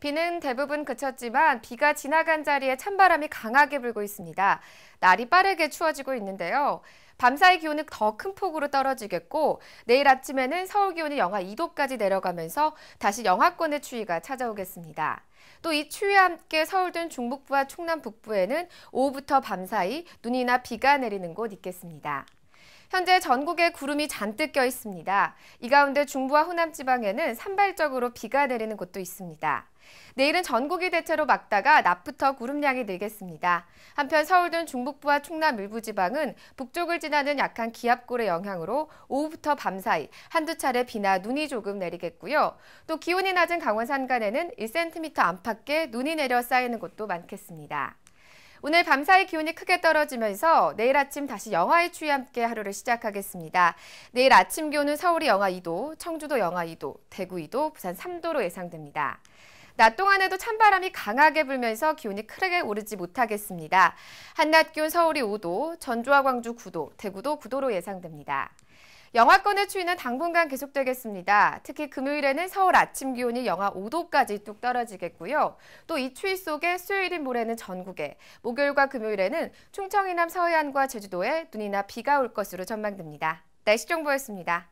비는 대부분 그쳤지만 비가 지나간 자리에 찬바람이 강하게 불고 있습니다. 날이 빠르게 추워지고 있는데요. 밤사이 기온은 더 큰 폭으로 떨어지겠고 내일 아침에는 서울 기온이 영하 2도까지 내려가면서 다시 영하권의 추위가 찾아오겠습니다. 또 이 추위와 함께 서울 등 중북부와 충남 북부에는 오후부터 밤사이 눈이나 비가 내리는 곳 있겠습니다. 현재 전국에 구름이 잔뜩 껴 있습니다. 이 가운데 중부와 호남 지방에는 산발적으로 비가 내리는 곳도 있습니다. 내일은 전국이 대체로 맑다가 낮부터 구름량이 늘겠습니다. 한편 서울 등 중북부와 충남 일부 지방은 북쪽을 지나는 약한 기압골의 영향으로 오후부터 밤사이 한두 차례 비나 눈이 조금 내리겠고요. 또 기온이 낮은 강원 산간에는 1cm 안팎의 눈이 내려 쌓이는 곳도 많겠습니다. 오늘 밤사이 기온이 크게 떨어지면서 내일 아침 다시 영하의 추위 함께 하루를 시작하겠습니다. 내일 아침 기온은 서울이 영하 2도, 청주도 영하 2도, 대구 2도, 부산 3도로 예상됩니다. 낮 동안에도 찬바람이 강하게 불면서 기온이 크게 오르지 못하겠습니다. 한낮 기온 서울이 5도, 전주와 광주 9도, 대구도 9도로 예상됩니다. 영하권의 추위는 당분간 계속되겠습니다. 특히 금요일에는 서울 아침 기온이 영하 5도까지 뚝 떨어지겠고요. 또 이 추위 속에 수요일인 모레는 전국에, 목요일과 금요일에는 충청 이남 서해안과 제주도에 눈이나 비가 올 것으로 전망됩니다. 날씨 정보였습니다.